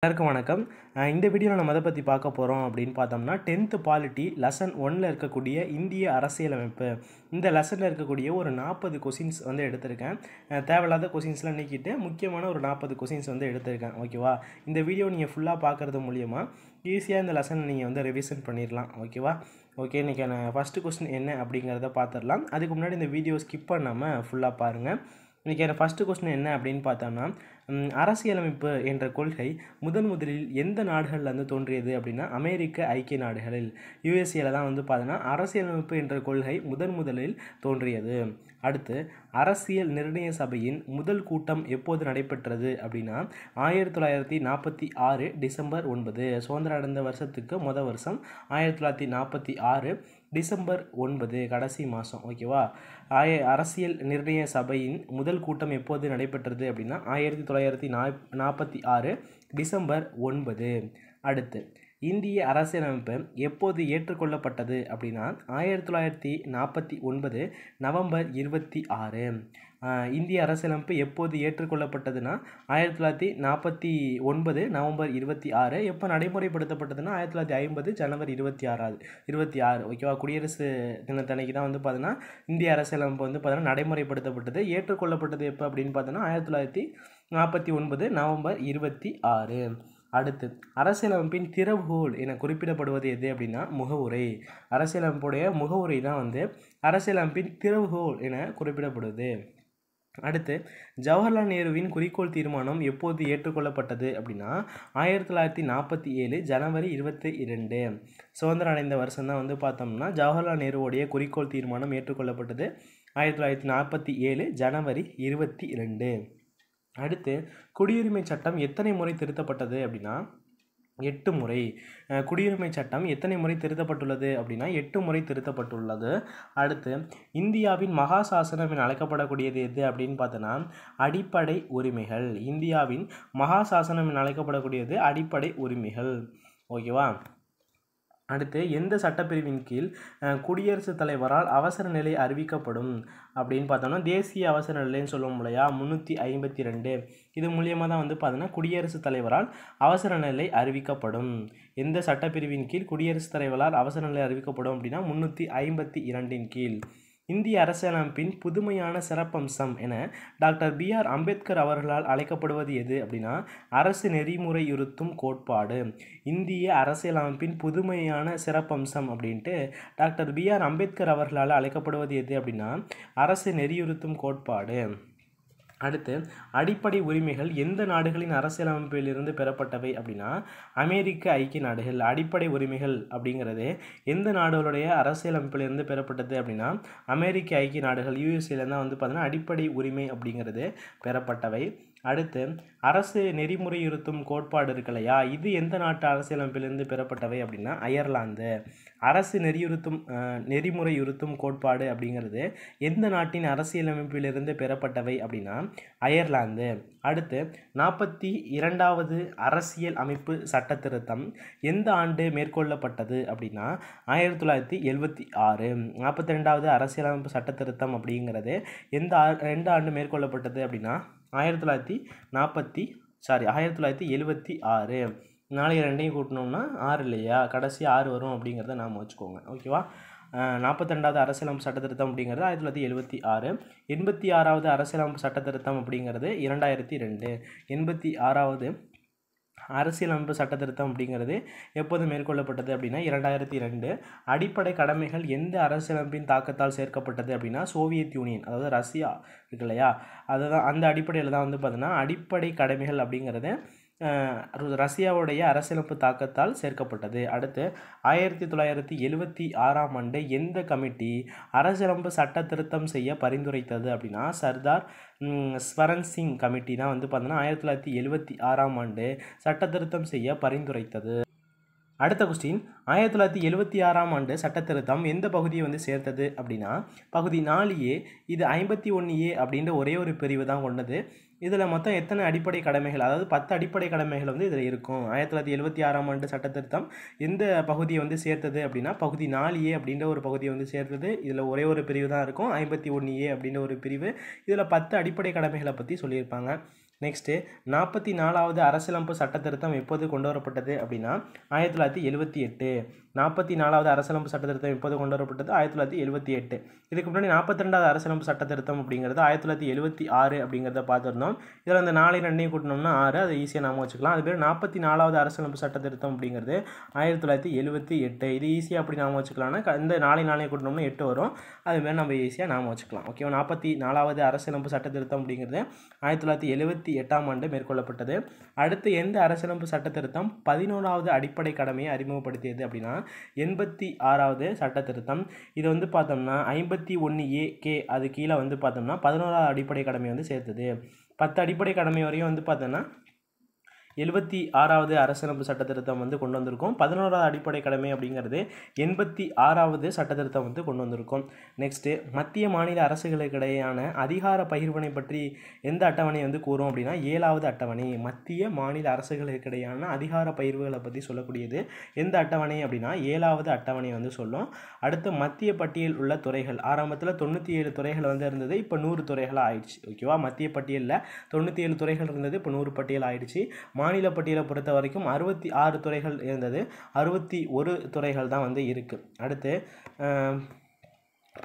எல்லாருக்கும் வணக்கம் இந்த வீடியோவில் நம்ம அதை பற்றி பார்க்க போகிறோம் அப்படின்னு பார்த்தோம்னா டென்த்து பாலிட்டி லெசன் ஒனில் இருக்கக்கூடிய இந்திய அரசியலமைப்பு இந்த லெசனில் இருக்கக்கூடிய ஒரு நாற்பது கொஷின்ஸ் வந்து எடுத்திருக்கேன் தேவையில்லாத கொஷின்ஸ்லாம் நீக்கிட்டு முக்கியமான ஒரு நாற்பது கொஷின்ஸ் வந்து எடுத்திருக்கேன் ஓகேவா இந்த வீடியோ நீங்கள் ஃபுல்லாக பார்க்குறது மூலியமாக ஈஸியாக இந்த லெசனை நீங்கள் வந்து ரிவிஷன் பண்ணிடலாம் ஓகேவா ஓகே இன்றைக்கி நான் ஃபஸ்ட்டு கொஸ்டின் என்ன அப்படிங்கிறத பார்த்துடலாம் அதுக்கு முன்னாடி இந்த வீடியோ ஸ்கிப் பண்ணாமல் ஃபுல்லாக பாருங்கள் இன்றைக்கி ஃபஸ்ட்டு கொஸ்டின் என்ன அப்படின்னு பார்த்தோம்னா அரசியலமைப்பு என்ற கொள்கை முதன் முதலில் எந்த நாடுகளில் வந்து தோன்றியது அப்படின்னா அமெரிக்க ஐக்கிய நாடுகளில் யுஎஸ்ஏல தான் வந்து பார்த்தோன்னா அரசியலமைப்பு என்ற கொள்கை முதன் முதலில் தோன்றியது அடுத்து அரசியல் நிர்ணய சபையின் முதல் கூட்டம் எப்போது நடைபெற்றது அப்படின்னா ஆயிரத்தி தொள்ளாயிரத்தி நாற்பத்தி ஆறு டிசம்பர் ஒன்பது சுதந்திரம் அடைந்த வருஷத்துக்கு முத வருஷம் ஆயிரத்தி தொள்ளாயிரத்தி நாற்பத்தி ஆறு டிசம்பர் ஒன்பது கடைசி மாதம் ஓகேவா ஆய அரசியல் நிர்ணய சபையின் முதல் கூட்டம் எப்போது நடைபெற்றது அப்படின்னா ஆயிரத்தி தொள்ளாயிரத்தி நா நாற்பத்தி ஆறு டிசம்பர் ஒன்பது அடுத்து இந்திய அரசியலமைப்பு எப்போது ஏற்றுக்கொள்ளப்பட்டது அப்படின்னா ஆயிரத்தி தொள்ளாயிரத்தி நாற்பத்தி ஒன்பது நவம்பர் இருபத்தி ஆறு இந்திய அரசியலமைப்பு எப்போது ஏற்றுக்கொள்ளப்பட்டதுன்னா ஆயிரத்தி தொள்ளாயிரத்தி நாற்பத்தி ஒன்பது நவம்பர் இருபத்தி ஆறு எப்போ நடைமுறைப்படுத்தப்பட்டதுன்னா ஆயிரத்தி தொள்ளாயிரத்தி ஐம்பது ஜனவரி இருபத்தி ஆறாவது இருபத்தி ஆறு ஓகேவா குடியரசு தினத்தன்னைக்கு தான் வந்து பார்த்தோன்னா இந்திய அரசியலமைப்பு வந்து பார்த்தீங்கன்னா நடைமுறைப்படுத்தப்பட்டது ஏற்றுக்கொள்ளப்பட்டது எப்போ அப்படின்னு பார்த்தோன்னா ஆயிரத்தி தொள்ளாயிரத்தி நாற்பத்தி ஒன்பது நவம்பர் இருபத்தி ஆறு அடுத்து அரசியலமைப்பின் திறவுகோல் என குறிப்பிடப்படுவது எது அப்படின்னா முகவுரை அரசியலமைப்புடைய முகவுரை தான் வந்து அரசியலமைப்பின் திறவுகோல் என குறிப்பிடப்படுது அடுத்து ஜவஹர்லால் நேருவின் குறிக்கோள் தீர்மானம் எப்போது ஏற்றுக்கொள்ளப்பட்டது அப்படின்னா ஆயிரத்தி தொள்ளாயிரத்தி நாற்பத்தி ஏழு ஜனவரி இருபத்தி இரண்டு சுதந்திரம் அடைந்த வருஷம் தான் வந்து பார்த்தோம்னா ஜவஹர்லால் நேருவோடைய குறிக்கோள் தீர்மானம் ஏற்றுக்கொள்ளப்பட்டது ஆயிரத்தி தொள்ளாயிரத்தி நாற்பத்தி ஏழு ஜனவரி இருபத்தி இரண்டு அடுத்து குடியுரிமை சட்டம் எத்தனை முறை திருத்தப்பட்டது அப்படின்னா எட்டு முறை குடியுரிமை சட்டம் எத்தனை முறை திருத்தப்பட்டுள்ளது அப்படின்னா எட்டு முறை திருத்தப்பட்டுள்ளது அடுத்து இந்தியாவின் மகாசாசனம் என அழைக்கப்படக்கூடியது எது அப்படின்னு பார்த்தோன்னா அடிப்படை உரிமைகள் இந்தியாவின் மகாசாசனம் என அழைக்கப்படக்கூடியது அடிப்படை உரிமைகள் ஓகேவா அடுத்து எந்த சட்டப்பிரிவின் கீழ் குடியரசுத் தலைவரால் அவசர நிலை அறிவிக்கப்படும் அப்படின்னு பார்த்தோம்னா தேசிய அவசர நிலைன்னு சொல்லுவோம் இல்லையா முந்நூற்றி ஐம்பத்தி ரெண்டு இது மூலியமாக தான் வந்து பார்த்தோன்னா குடியரசுத் தலைவரால் அவசர நிலை அறிவிக்கப்படும் எந்த சட்டப்பிரிவின் கீழ் குடியரசுத் தலைவரால் அவசர நிலை அறிவிக்கப்படும் அப்படின்னா முந்நூற்றி ஐம்பத்தி இரண்டின் கீழ் இந்திய அரசியலமைப்பின் புதுமையான சிறப்பம்சம் என டாக்டர் பி ஆர் அம்பேத்கர் அவர்களால் அழைக்கப்படுவது எது அப்படின்னா அரசு நெறிமுறை இருத்தும் கோட்பாடு இந்திய அரசியலமைப்பின் புதுமையான சிறப்பம்சம் அப்படின்ட்டு டாக்டர் பி ஆர் அம்பேத்கர் அவர்களால் அழைக்கப்படுவது எது அப்படின்னா அரசு நெறியுறுத்தும் கோட்பாடு அடுத்து அடிப்படை உரிமைகள் எந்த நாடுகளின் அரசியலமைப்பிலிருந்து பெறப்பட்டவை அப்படின்னா அமெரிக்க ஐக்கிய நாடுகள் அடிப்படை உரிமைகள் அப்படிங்கிறது எந்த நாடுகளுடைய அரசியலமைப்பிலிருந்து பெறப்பட்டது அப்படின்னா அமெரிக்க ஐக்கிய நாடுகள் யூஎஸ்ஏலேருந்து தான் வந்து பார்த்தீங்கன்னா அடிப்படை உரிமை அப்படிங்கிறது பெறப்பட்டவை அடுத்து அரசு நெறிமுறையுறுத்தும் கோட்பாடு இருக்கலையா இது எந்த நாட்டு அரசியலமைப்பிலிருந்து பெறப்பட்டவை அப்படின்னா அயர்லாந்து அரசு நெறியுறுத்தும் நெறிமுறையுறுத்தும் கோட்பாடு அப்படிங்கிறது எந்த நாட்டின் அரசியலமைப்பிலிருந்து பெறப்பட்டவை அப்படின்னா அயர்லாந்து அடுத்து நாற்பத்தி இரண்டாவது அரசியல் அமைப்பு சட்ட திருத்தம் எந்த ஆண்டு மேற்கொள்ளப்பட்டது அப்படின்னா ஆயிரத்தி தொள்ளாயிரத்தி எழுபத்தி ஆறு நாற்பத்தி ரெண்டாவது அரசியலமைப்பு சட்ட திருத்தம் அப்படிங்கிறது எந்த ரெண்டு ஆண்டு மேற்கொள்ளப்பட்டது அப்படின்னா ஆயிரத்தி தொள்ளாயிரத்தி நாற்பத்தி சாரி ஆயிரத்தி தொள்ளாயிரத்தி எழுபத்தி ஆறு நாளைக்கு ரெண்டையும் கூட்டினோம்னா ஆறு இல்லையா கடைசி ஆறு வரும் அப்படிங்கிறத நாம் வச்சுக்கோங்க ஓகேவா நாற்பத்தெண்டாவது அரசியலமைப்பு சட்டத்திருத்தம் அப்படிங்கிறது ஆயிரத்தி தொள்ளாயிரத்தி எழுபத்தி ஆறு எண்பத்தி ஆறாவது அரசியலமைப்பு சட்டத்திருத்தம் அப்படிங்கிறது இரண்டாயிரத்தி ரெண்டு எண்பத்தி ஆறாவது அரசியலமைப்பு சட்டத்திருத்தம் அப்படிங்கிறது எப்போது மேற்கொள்ளப்பட்டது அப்படின்னா இரண்டாயிரத்தி ரெண்டு அடிப்படை கடமைகள் எந்த அரசியலமைப்பின் தாக்கத்தால் சேர்க்கப்பட்டது அப்படின்னா சோவியத் யூனியன் அதாவது ரஷ்யா இருக்கு இல்லையா அதுதான் அந்த அடிப்படையில் தான் வந்து பார்த்திங்கன்னா அடிப்படை கடமைகள் அப்படிங்கிறது ரஷ்யாவுடைய அரசியலமைப்பு தாக்கத்தால் சேர்க்கப்பட்டது அடுத்து ஆயிரத்தி தொள்ளாயிரத்தி எழுவத்தி ஆறாம் ஆண்டு எந்த கமிட்டி அரசியலமைப்பு சட்ட திருத்தம் செய்ய பரிந்துரைத்தது அப்படின்னா சர்தார் ஸ்வரன் சிங் கமிட்டி தான் வந்து பார்த்தோன்னா ஆயிரத்தி தொள்ளாயிரத்தி எழுவத்தி ஆறாம் ஆண்டு சட்ட திருத்தம் செய்ய பரிந்துரைத்தது அடுத்த கொஸ்டின் ஆயிரத்தி தொள்ளாயிரத்தி எழுபத்தி ஆறாம் ஆண்டு சட்ட திருத்தம் எந்த பகுதியை வந்து சேர்த்தது அப்படின்னா பகுதி நாலு ஏ இது ஐம்பத்தி ஒன்று ஏ அப்படின்ற ஒரே ஒரு பிரிவு தான் கொண்டது இதில் மொத்தம் எத்தனை அடிப்படை கடமைகள் அதாவது பத்து அடிப்படை கடமைகள் வந்து இதில் இருக்கும் ஆயிரத்தி தொள்ளாயிரத்தி எழுபத்தி ஆறாம் ஆண்டு சட்டத்திருத்தம் இந்த பகுதியை வந்து சேர்த்தது அப்படின்னா பகுதி நாலு ஏ அப்படின்ற ஒரு பகுதியை வந்து சேர்த்தது இதில் ஒரே ஒரு பிரிவு தான் இருக்கும் ஐம்பத்தி ஒன்று ஏ அப்படின்ற ஒரு பிரிவு இதில் பத்து அடிப்படை கடமைகளை பற்றி சொல்லியிருப்பாங்க நெக்ஸ்ட்டு நாற்பத்தி நாலாவது அரசியலமைப்பு சட்ட திருத்தம் எப்போது கொண்டு வரப்பட்டது அப்படின்னா ஆயிரத்தி தொள்ளாயிரத்தி எழுபத்தி எட்டு நாற்பத்தி நாலாவது அரசியலமைப்பு சட்ட திருத்தம் எப்போது கொண்டு வரப்பட்டது ஆயிரத்தி தொள்ளாயிரத்தி எழுபத்தி எட்டு இதுக்கு முன்னாடி நாற்பத்தி ரெண்டாவது அரசியலமைப்பு சட்டத்திருத்தம் திருத்தம் அப்படிங்கிறது ஆயிரத்தி தொள்ளாயிரத்தி எழுபத்தி ஆறு அப்படிங்கிறத பார்த்துருந்தோம் இதில் அந்த நாளை ரெண்டையும் கூட்டணும்னா ஆறு அதை ஈஸியாக நாம வச்சுக்கலாம் அது நாற்பத்தி நாலாவது அரசியலமைப்பு சட்டத்திருத்தம் திருத்தம் அப்படிங்கிறது ஆயிரத்தி தொள்ளாயிரத்தி எழுபத்தி எட்டு இது ஈஸியாக அப்படி நாம வச்சுக்கலாம்னா இந்த நாளை நாளையும் கூட்டணும்னா எட்டு வரும் அதுமாரி நம்ம ஈஸியாக நாம வச்சுக்கலாம் ஓகேவா நாற்பத்தி நாலாவது அரசியலமைப்பு சட்ட திருத்தம் அப்படிங்கிறது ஆயிரத்தி தொள்ளாயிரத்தி எழுபத்தி ரெண்டாயிரத்தி எட்டாம் ஆண்டு மேற்கொள்ளப்பட்டது அடுத்து எந்த அரசியலமைப்பு சட்ட திருத்தம் பதினோராவது அடிப்படை கடமையை அறிமுகப்படுத்தியது அப்படின்னா எண்பத்தி ஆறாவது சட்ட திருத்தம் இதை வந்து பார்த்தோம்னா ஐம்பத்தி ஒன்று ஏ கே அது கீழே வந்து பார்த்தோம்னா பதினோராவது அடிப்படை கடமை வந்து சேர்த்தது பத்து அடிப்படை கடமை வரையும் வந்து பார்த்தோம்னா எழுபத்தி ஆறாவது அரசியலமைப்பு சட்டத்திருத்தம் வந்து கொண்டு வந்திருக்கோம் பதினோராவது அடிப்படை கடமை அப்படிங்கிறது எண்பத்தி ஆறாவது சட்டத்திருத்தம் வந்து கொண்டு வந்திருக்கோம் நெக்ஸ்ட்டு மத்திய மாநில அரசுகளுக்கிடையான அதிகார பகிர்வனை பற்றி எந்த அட்டவணை வந்து கூறும் அப்படின்னா ஏழாவது அட்டவணை மத்திய மாநில அரசுகளுக்கிடையான அதிகார பகிர்வுகளை பற்றி சொல்லக்கூடியது எந்த அட்டவணை அப்படின்னா ஏழாவது அட்டவணை வந்து சொல்லும் அடுத்து மத்திய பட்டியல் உள்ள துறைகள் ஆரம்பத்தில் தொண்ணூற்றி ஏழு துறைகள் வந்து இருந்தது இப்போ நூறு துறைகளாக ஆயிடுச்சு ஓகேவா மத்திய பட்டியலில் தொண்ணூற்றி ஏழு துறைகள் இருந்தது இப்போ நூறு பட்டியல் ஆயிடுச்சு மா மாநில பட்டியலை பொறுத்த வரைக்கும் அறுபத்தி ஆறு துறைகள் இருந்தது அறுபத்தி ஒரு துறைகள் தான் வந்து இருக்குது அடுத்து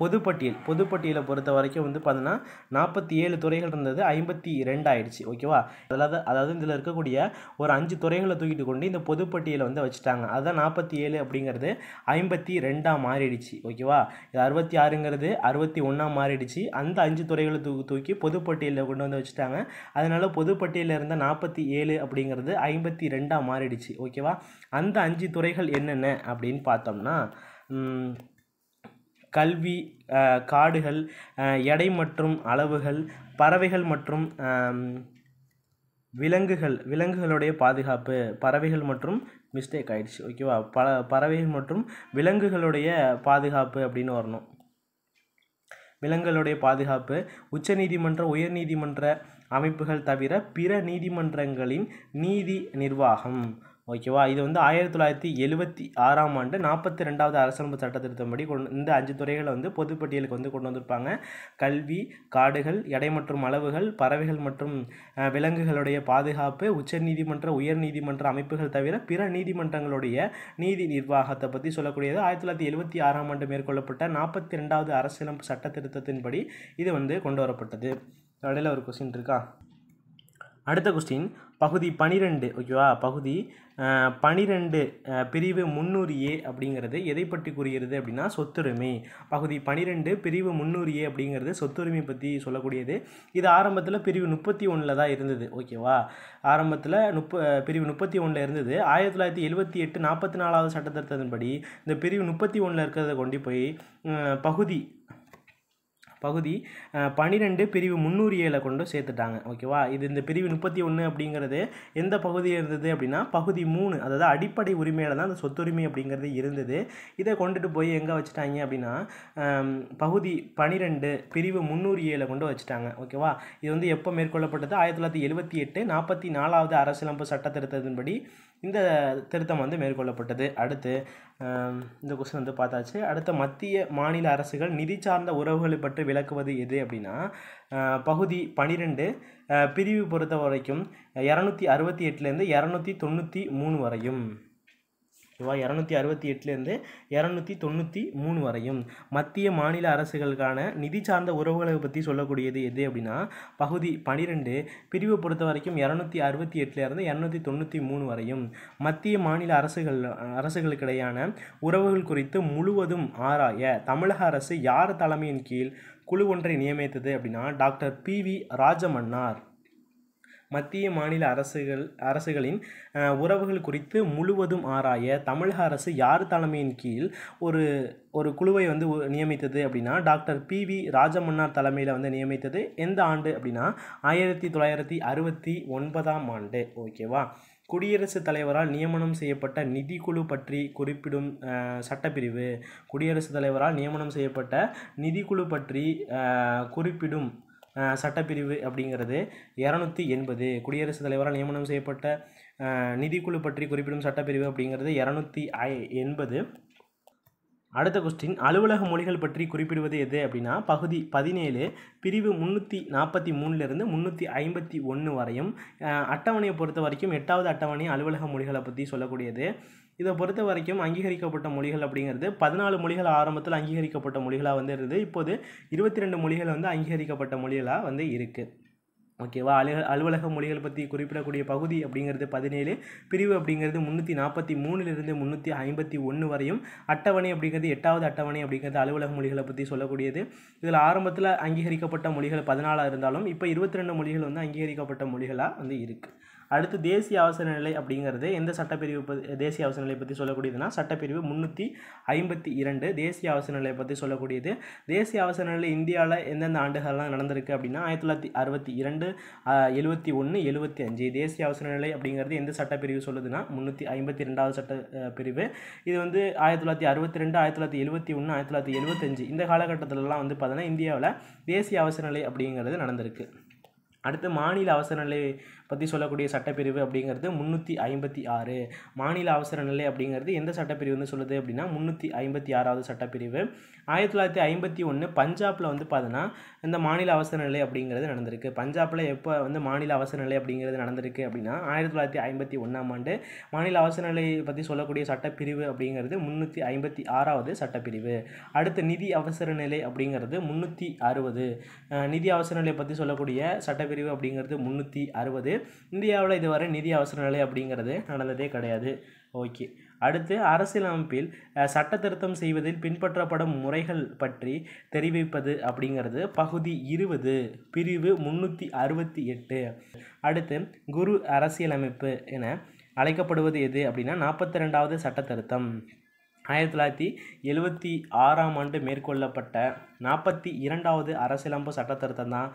பொதுப்பட்டியல் பொதுப்பட்டியலை பொறுத்த வரைக்கும் வந்து பார்த்தீங்கன்னா நாற்பத்தி ஏழு துறைகள் இருந்தது ஐம்பத்தி ரெண்டு ஆயிடுச்சு ஓகேவா அதாவது அதாவது இதில் இருக்கக்கூடிய ஒரு அஞ்சு துறைகளை தூக்கிட்டு கொண்டு இந்த பொதுப்பட்டியலை வந்து வச்சுட்டாங்க அதுதான் நாற்பத்தி ஏழு அப்படிங்கிறது ஐம்பத்தி ரெண்டாக மாறிடுச்சு ஓகேவா இது அறுபத்தி ஆறுங்கிறது அறுபத்தி ஒன்றாக மாறிடுச்சு அந்த அஞ்சு துறைகளை தூக்கி தூக்கி பொதுப்பட்டியலில் கொண்டு வந்து வச்சுட்டாங்க அதனால் பொதுப்பட்டியலில் இருந்த நாற்பத்தி ஏழு அப்படிங்கிறது ஐம்பத்தி ரெண்டாக மாறிடுச்சு ஓகேவா அந்த அஞ்சு துறைகள் என்னென்ன அப்படின்னு பார்த்தோம்னா கல்வி காடுகள் எடை மற்றும் அளவுகள் பறவைகள் மற்றும் விலங்குகள் விலங்குகளுடைய பாதுகாப்பு பறவைகள் மற்றும் மிஸ்டேக் ஆகிடுச்சு ஓகேவா பல பறவைகள் மற்றும் விலங்குகளுடைய பாதுகாப்பு அப்படின்னு வரணும் விலங்குகளுடைய பாதுகாப்பு உச்சநீதிமன்ற உயர்நீதிமன்ற அமைப்புகள் தவிர பிற நீதிமன்றங்களின் நீதி நிர்வாகம் ஓகேவா இது வந்து ஆயிரத்தி தொள்ளாயிரத்தி எழுபத்தி ஆறாம் ஆண்டு நாற்பத்தி ரெண்டாவது அரசமைப்பு சட்டத்திருத்தப்படி கொண்டு இந்த அஞ்சு துறைகளை வந்து பொதுப்பட்டியலுக்கு வந்து கொண்டு வந்திருப்பாங்க கல்வி காடுகள் எடை மற்றும் அளவுகள் பறவைகள் மற்றும் விலங்குகளுடைய பாதுகாப்பு உச்சநீதிமன்ற நீதிமன்ற அமைப்புகள் தவிர பிற நீதிமன்றங்களுடைய நீதி நிர்வாகத்தை பற்றி சொல்லக்கூடியது ஆயிரத்தி தொள்ளாயிரத்தி எழுபத்தி ஆறாம் ஆண்டு மேற்கொள்ளப்பட்ட நாற்பத்தி ரெண்டாவது அரசியலமைப்பு சட்டத்திருத்தத்தின்படி இது வந்து கொண்டு வரப்பட்டது இடையில ஒரு கொஸ்டின் இருக்கா அடுத்த கொஸ்டின் பகுதி பனிரெண்டு ஓகேவா பகுதி பனிரெண்டு பிரிவு முன்னூறு ஏ அப்படிங்கிறது எதை பற்றி கூறுகிறது அப்படின்னா சொத்துரிமை பகுதி பனிரெண்டு பிரிவு முன்னூறு ஏ அப்படிங்கிறது சொத்துரிமை பற்றி சொல்லக்கூடியது இது ஆரம்பத்தில் பிரிவு முப்பத்தி ஒன்றில் தான் இருந்தது ஓகேவா ஆரம்பத்தில் முப்ப பிரிவு முப்பத்தி ஒன்றில் இருந்தது ஆயிரத்தி தொள்ளாயிரத்தி எழுபத்தி எட்டு நாற்பத்தி நாலாவது சட்டத்திருத்தத்தின்படி இந்த பிரிவு முப்பத்தி ஒன்றில் இருக்கிறத கொண்டு போய் பகுதி பகுதி பனிரெண்டு பிரிவு முந்நூறு ஏழை கொண்டு சேர்த்துட்டாங்க ஓகேவா இது இந்த பிரிவு முப்பத்தி ஒன்று அப்படிங்கிறது எந்த பகுதியில் இருந்தது அப்படின்னா பகுதி மூணு அதாவது அடிப்படை உரிமையில் தான் அந்த சொத்துரிமை அப்படிங்கிறது இருந்தது இதை கொண்டுட்டு போய் எங்கே வச்சுட்டாங்க அப்படின்னா பகுதி பனிரெண்டு பிரிவு முந்நூறு ஏழை கொண்டு வச்சுட்டாங்க ஓகேவா இது வந்து எப்போ மேற்கொள்ளப்பட்டது ஆயிரத்தி தொள்ளாயிரத்தி எழுபத்தி எட்டு நாற்பத்தி நாலாவது அரசியலமைப்பு சட்ட திருத்தத்தின்படி இந்த திருத்தம் வந்து மேற்கொள்ளப்பட்டது அடுத்து இந்த கொஸ்டின் வந்து பார்த்தாச்சு அடுத்த மத்திய மாநில அரசுகள் நிதி சார்ந்த உறவுகளை பற்றி விளக்குவது எது அப்படின்னா பகுதி பனிரெண்டு பிரிவு பொறுத்த வரைக்கும் இரநூத்தி அறுபத்தி எட்டுலேருந்து இரநூத்தி தொண்ணூற்றி மூணு வரையும் ஓகேவா இரநூத்தி அறுபத்தி எட்டுலேருந்து இரநூத்தி தொண்ணூற்றி மூணு வரையும் மத்திய மாநில அரசுகளுக்கான நிதி சார்ந்த உறவுகளை பற்றி சொல்லக்கூடியது எது அப்படின்னா பகுதி பனிரெண்டு பிரிவை பொறுத்த வரைக்கும் இரநூத்தி அறுபத்தி எட்டுலேருந்து இரநூத்தி தொண்ணூற்றி மூணு வரையும் மத்திய மாநில அரசுகள் அரசுகளுக்கிடையான உறவுகள் குறித்து முழுவதும் ஆராய தமிழக அரசு யார் தலைமையின் கீழ் குழு ஒன்றை நியமித்தது அப்படின்னா டாக்டர் பி வி ராஜமன்னார் மத்திய மாநில அரசுகள் அரசுகளின் உறவுகள் குறித்து முழுவதும் ஆராய தமிழக அரசு யார் தலைமையின் கீழ் ஒரு ஒரு குழுவை வந்து நியமித்தது அப்படின்னா டாக்டர் பி வி ராஜமன்னார் தலைமையில் வந்து நியமித்தது எந்த ஆண்டு அப்படின்னா ஆயிரத்தி தொள்ளாயிரத்தி அறுபத்தி ஒன்பதாம் ஆண்டு ஓகேவா குடியரசுத் தலைவரால் நியமனம் செய்யப்பட்ட நிதிக்குழு பற்றி குறிப்பிடும் சட்டப்பிரிவு குடியரசுத் தலைவரால் நியமனம் செய்யப்பட்ட நிதிக்குழு பற்றி குறிப்பிடும் சட்டப்பிரிவு அப்படிங்கிறது இரநூத்தி எண்பது குடியரசுத் தலைவரால் நியமனம் செய்யப்பட்ட நிதிக்குழு பற்றி குறிப்பிடும் சட்டப்பிரிவு அப்படிங்கிறது இரநூத்தி எண்பது அடுத்த கொஸ்டின் அலுவலக மொழிகள் பற்றி குறிப்பிடுவது எது அப்படின்னா பகுதி பதினேழு பிரிவு முந்நூற்றி நாற்பத்தி மூணுலேருந்து முந்நூற்றி ஐம்பத்தி ஒன்று வரையும் அட்டவணையை பொறுத்த வரைக்கும் எட்டாவது அட்டவணை அலுவலக மொழிகளை பற்றி சொல்லக்கூடியது இதை பொறுத்த வரைக்கும் அங்கீகரிக்கப்பட்ட மொழிகள் அப்படிங்கிறது பதினாலு மொழிகள் ஆரம்பத்தில் அங்கீகரிக்கப்பட்ட மொழிகளாக வந்து இருந்தது இப்போது இருபத்தி ரெண்டு மொழிகள் வந்து அங்கீகரிக்கப்பட்ட மொழிகளாக வந்து இருக்குது ஓகேவா அலுவ அலுவலக மொழிகள் பற்றி குறிப்பிடக்கூடிய பகுதி அப்படிங்கிறது பதினேழு பிரிவு அப்படிங்கிறது முந்நூற்றி நாற்பத்தி மூணுலேருந்து முந்நூற்றி ஐம்பத்தி ஒன்று வரையும் அட்டவணை அப்படிங்கிறது எட்டாவது அட்டவணை அப்படிங்கிறது அலுவலக மொழிகளை பற்றி சொல்லக்கூடியது இதில் ஆரம்பத்தில் அங்கீகரிக்கப்பட்ட மொழிகள் பதினாலாக இருந்தாலும் இப்போ இருபத்தி ரெண்டு மொழிகள் வந்து அங்கீகரிக்கப்பட்ட மொழிகளாக வந்து இருக்குது அடுத்து தேசிய அவசர நிலை அப்படிங்கிறது எந்த சட்டப்பிரிவு தேசிய அவசர நிலை பற்றி சொல்லக்கூடியதுன்னா சட்டப்பிரிவு முன்னூற்றி ஐம்பத்தி இரண்டு தேசிய அவசர நிலையை பற்றி சொல்லக்கூடியது தேசிய அவசர நிலை இந்தியாவில் எந்தெந்த ஆண்டுகள்லாம் நடந்திருக்கு அப்படின்னா ஆயிரத்தி தொள்ளாயிரத்தி அறுபத்தி இரண்டு எழுபத்தி ஒன்று எழுபத்தி அஞ்சு தேசிய அவசர நிலை அப்படிங்கிறது எந்த சட்டப்பிரிவு சொல்லுதுன்னா முன்னூற்றி ஐம்பத்தி ரெண்டாவது சட்ட பிரிவு இது வந்து ஆயிரத்தி தொள்ளாயிரத்தி அறுபத்தி ரெண்டு ஆயிரத்தி தொள்ளாயிரத்தி எழுபத்தி ஒன்று ஆயிரத்தி தொள்ளாயிரத்தி எழுபத்தஞ்சு இந்த காலகட்டத்திலலாம் வந்து பார்த்தீங்கன்னா இந்தியாவில் தேசிய அவசர நிலை அப்படிங்கிறது நடந்திருக்கு அடுத்து மாநில அவசர நிலை பற்றி சொல்லக்கூடிய சட்டப்பிரிவு அப்படிங்கிறது முந்நூற்றி ஐம்பத்தி ஆறு மாநில அவசர நிலை அப்படிங்கிறது எந்த சட்டப்பிரிவு வந்து சொல்லுது அப்படின்னா முந்நூற்றி ஐம்பத்தி ஆறாவது சட்டப்பிரிவு ஆயிரத்தி தொள்ளாயிரத்தி ஐம்பத்தி ஒன்று பஞ்சாப்பில் வந்து பார்த்தோன்னா இந்த மாநில அவசர நிலை அப்படிங்கிறது நடந்திருக்கு பஞ்சாபில் எப்போ வந்து மாநில அவசர நிலை அப்படிங்கிறது நடந்திருக்கு அப்படின்னா ஆயிரத்தி தொள்ளாயிரத்தி ஐம்பத்தி ஒன்றாம் ஆண்டு மாநில அவசர நிலை பற்றி சொல்லக்கூடிய சட்டப்பிரிவு அப்படிங்கிறது முந்நூற்றி ஐம்பத்தி ஆறாவது சட்டப்பிரிவு அடுத்து நிதி அவசர நிலை அப்படிங்கிறது முந்நூற்றி அறுபது நிதி அவசர நிலை பற்றி சொல்லக்கூடிய சட்டப்பிரிவு அப்படிங்கிறது முந்நூற்றி அறுபது இந்தியாவில் இதுவரை நிதி அவசர நிலை அப்படிங்கிறது நடந்ததே கிடையாது ஓகே அடுத்து அரசியலமைப்பில் சட்ட திருத்தம் செய்வதில் பின்பற்றப்படும் முறைகள் பற்றி தெரிவிப்பது அப்படிங்கிறது பகுதி இருபது பிரிவு முந்நூற்றி அறுபத்தி எட்டு அடுத்து குரு அரசியலமைப்பு என அழைக்கப்படுவது எது அப்படின்னா நாற்பத்தி ரெண்டாவது சட்ட திருத்தம் ஆயிரத்தி தொள்ளாயிரத்தி எழுபத்தி ஆறாம் ஆண்டு மேற்கொள்ளப்பட்ட நாற்பத்தி இரண்டாவது அரசியலமைப்பு சட்ட திருத்தம் தான்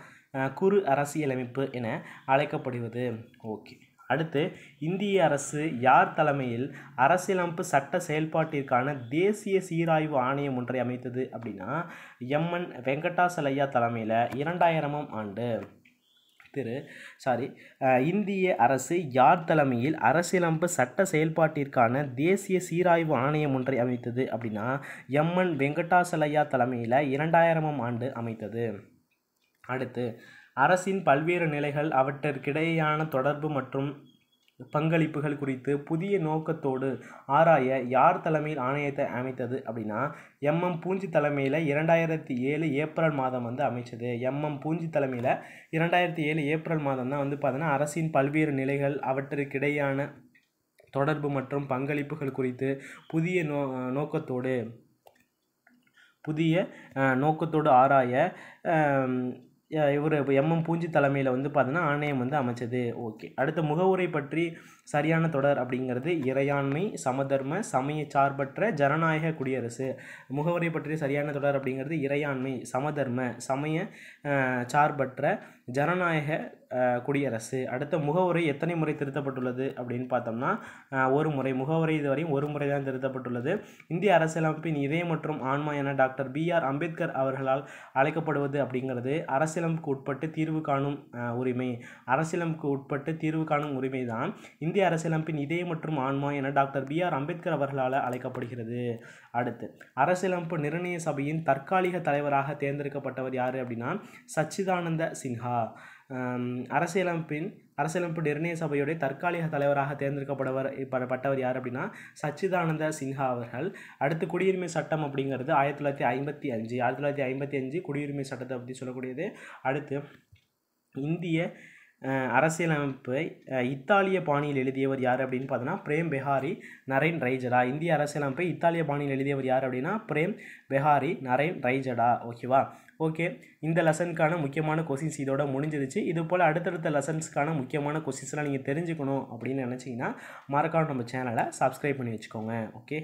குறு அரசியலமைப்பு என அழைக்கப்படுவது ஓகே அடுத்து இந்திய அரசு யார் தலைமையில் அரசியலமைப்பு சட்ட செயல்பாட்டிற்கான தேசிய சீராய்வு ஆணையம் ஒன்றை அமைத்தது அப்படின்னா எம்என் வெங்கடாசலையா தலைமையில் இரண்டாயிரமாம் ஆண்டு திரு சாரி இந்திய அரசு யார் தலைமையில் அரசியலமைப்பு சட்ட செயல்பாட்டிற்கான தேசிய சீராய்வு ஆணையம் ஒன்றை அமைத்தது அப்படின்னா எம்என் வெங்கடாசலையா தலைமையில் இரண்டாயிரமாம் ஆண்டு அமைத்தது அடுத்து அரசின் பல்வேறு நிலைகள் அவற்றிற்கிடையேயான தொடர்பு மற்றும் பங்களிப்புகள் குறித்து புதிய நோக்கத்தோடு ஆராய யார் தலைமையில் ஆணையத்தை அமைத்தது அப்படின்னா எம்எம் பூஞ்சி தலைமையில் இரண்டாயிரத்தி ஏழு ஏப்ரல் மாதம் வந்து அமைச்சது எம்எம் பூஞ்சி தலைமையில் இரண்டாயிரத்தி ஏழு ஏப்ரல் மாதம் தான் வந்து பார்த்தோன்னா அரசின் பல்வேறு நிலைகள் அவற்றிற்கிடையான தொடர்பு மற்றும் பங்களிப்புகள் குறித்து புதிய நோ நோக்கத்தோடு புதிய நோக்கத்தோடு ஆராய இவர் இப்போ எம்எம் பூஞ்சி தலைமையில் வந்து பார்த்தீங்கன்னா ஆணையம் வந்து அமைச்சது ஓகே அடுத்த முகவுரை பற்றி சரியான தொடர் அப்படிங்கிறது இறையாண்மை சமதர்ம சமய சார்பற்ற ஜனநாயக குடியரசு முகவுரை பற்றி சரியான தொடர் அப்படிங்கிறது இறையாண்மை சமதர்ம சமய சார்பற்ற ஜனநாயக குடியரசு அடுத்த முகவுரை எத்தனை முறை திருத்தப்பட்டுள்ளது அப்படின்னு பார்த்தோம்னா ஒரு முறை முகவுரை இதுவரையும் ஒரு முறை தான் திருத்தப்பட்டுள்ளது இந்திய அரசியலமைப்பின் இதய மற்றும் ஆன்மா என டாக்டர் பி ஆர் அம்பேத்கர் அவர்களால் அழைக்கப்படுவது அப்படிங்கிறது அரசியலமைப்புக்கு உட்பட்டு தீர்வு காணும் உரிமை அரசியலமைப்புக்கு உட்பட்டு தீர்வு காணும் உரிமை தான் இந்திய அரசியலமைப்பின் இதய மற்றும் ஆன்மா என டாக்டர் பி ஆர் அம்பேத்கர் அவர்களால் அழைக்கப்படுகிறது அடுத்து அரசியலமைப்பு நிர்ணய சபையின் தற்காலிக தலைவராக தேர்ந்தெடுக்கப்பட்டவர் யார் அப்படின்னா சச்சிதானந்த சின்ஹா அரசியலமைப்பின் அரசியலமைப்பு நிர்ணய சபையுடைய தற்காலிக தலைவராக தேர்ந்தெடுக்கப்படவர் பட்டவர் யார் அப்படின்னா சச்சிதானந்த சின்ஹா அவர்கள் அடுத்து குடியுரிமை சட்டம் அப்படிங்கிறது ஆயிரத்தி தொள்ளாயிரத்தி ஐம்பத்தி அஞ்சு ஆயிரத்தி தொள்ளாயிரத்தி ஐம்பத்தி அஞ்சு குடியுரிமை சட்டத்தை பற்றி சொல்லக்கூடியது அடுத்து இந்திய அரசியலமைப்பை இத்தாலிய பாணியில் எழுதியவர் யார் அப்படின்னு பார்த்தோன்னா பிரேம் பெஹாரி நரேன் ரைஜடா இந்திய அரசியலமைப்பை இத்தாலிய பாணியில் எழுதியவர் யார் அப்படின்னா பிரேம் பெஹாரி நரேன் ரைஜடா ஓகேவா ஓகே இந்த லெசனுக்கான முக்கியமான கொஷின்ஸ் இதோட முடிஞ்சிருச்சு இது போல் அடுத்தடுத்த லெசன்ஸ்க்கான முக்கியமான கொஷின்ஸ்லாம் நீங்கள் தெரிஞ்சுக்கணும் அப்படின்னு நினச்சிங்கன்னா மறக்காமல் நம்ம சேனலை சப்ஸ்கிரைப் பண்ணி வச்சுக்கோங்க ஓகே